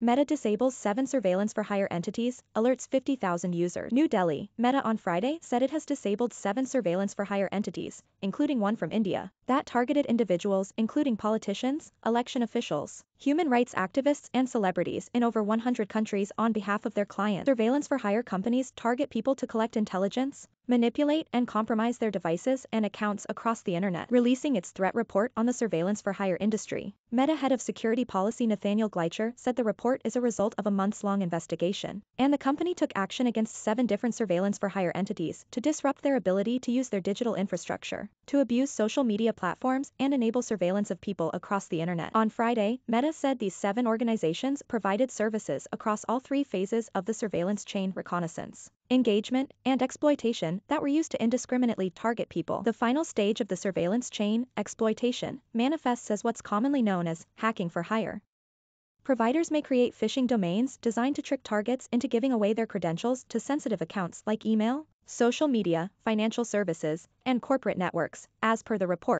Meta disables seven surveillance for higher entities, alerts 50,000 users. New Delhi, Meta on Friday said it has disabled seven surveillance for higher entities, including one from India, that targeted individuals including politicians, election officials, human rights activists and celebrities in over 100 countries on behalf of their clients. Surveillance for hire companies target people to collect intelligence, manipulate and compromise their devices and accounts across the internet, releasing its threat report on the surveillance for hire industry. Meta head of security policy Nathaniel Gleicher said the report is a result of a months-long investigation, and the company took action against seven different surveillance for hire entities to disrupt their ability to use their digital infrastructure, to abuse social media platforms and enable surveillance of people across the internet. On Friday, Meta Hannes said these seven organizations provided services across all three phases of the surveillance chain reconnaissance, engagement, and exploitation that were used to indiscriminately target people. The final stage of the surveillance chain, exploitation, manifests as what's commonly known as hacking for hire. Providers may create phishing domains designed to trick targets into giving away their credentials to sensitive accounts like email, social media, financial services, and corporate networks, as per the report.